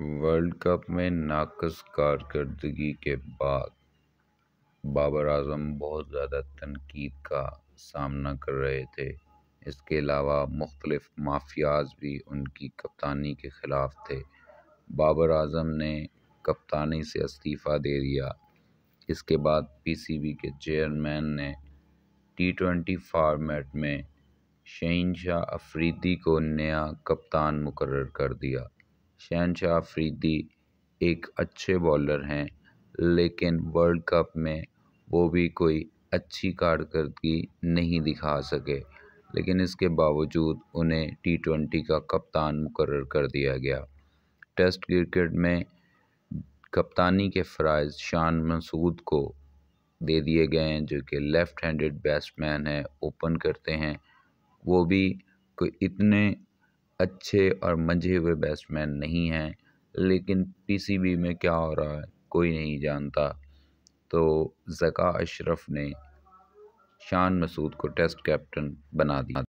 world cup में नाकस कारकर्दगी के बाद बाबर आजम बहुत ज़्यादा तनकीद का सामना कर रहे थे इसके अलावा मुख्तलफ़ माफियाज भी उनकी कप्तानी के ख़िलाफ़ थे बाबर आजम ने कप्तानी से इस्तीफ़ा दे दिया इसके बाद पीसीबी के चेयरमैन ने टी ट्वेंटी फार्मेट में शहन शाह अफरीदी को नया कप्तान मुकर कर दिया शहनशाह अफरीदी एक अच्छे बॉलर हैं लेकिन वर्ल्ड कप में वो भी कोई अच्छी कारकर्दगी नहीं दिखा सके लेकिन इसके बावजूद उन्हें टी ट्वेंटी का कप्तान मुकर कर दिया गया टेस्ट क्रिकेट में कप्तानी के फ़राइज़ शान मसूद को दे दिए गए हैं जो कि लेफ़्ट हैंडेड बैट्समैन हैं ओपन करते हैं वो भी कोई इतने अच्छे और मंझे हुए बैट्समैन नहीं हैं लेकिन पीसीबी में क्या हो रहा है कोई नहीं जानता तो ज़का अशरफ ने शान मसूद को टेस्ट कैप्टन बना दिया